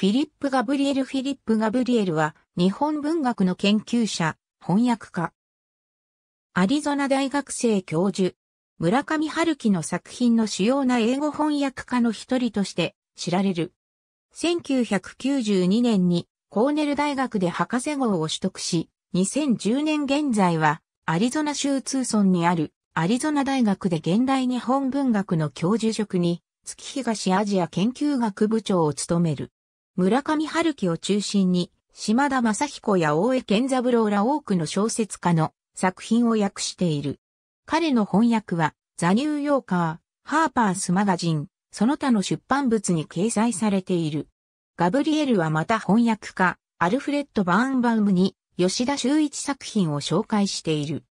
フィリップ・ガブリエル・フィリップ・ガブリエルは、日本文学の研究者、翻訳家。アリゾナ大学生教授、村上春樹の作品の主要な英語翻訳家の一人として知られる。1992年にコーネル大学で博士号を取得し、2010年現在はアリゾナ州通村にあるアリゾナ大学で現代日本文学の教授職に月東アジア研究学部長を務める。村上春樹を中心に、島田正彦や大江健三郎ら多くの小説家の作品を訳している。彼の翻訳は、ザ・ニューヨーカー、ハーパース・マガジン、その他の出版物に掲載されている。ガブリエルはまた翻訳家、アルフレッド・バーンバウムに、吉田修一作品を紹介している。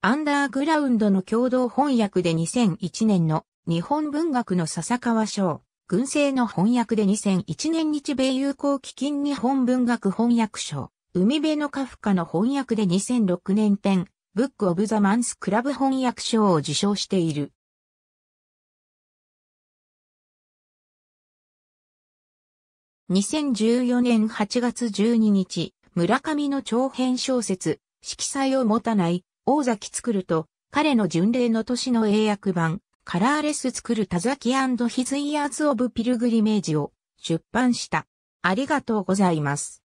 アンダーグラウンドの共同翻訳で2001年の日本文学の笹川賞、軍政の翻訳で2001年日米友好基金日本文学翻訳賞、海辺のカフカの翻訳で2006年展、ブックオブザマンスクラブ翻訳賞を受賞している。2014年8月12日、村上の長編小説、色彩を持たない、大崎作ると、彼の巡礼の年の英訳版、カラーレス作る田崎ヒズイヤーズオブピルグリメージを出版した。ありがとうございます。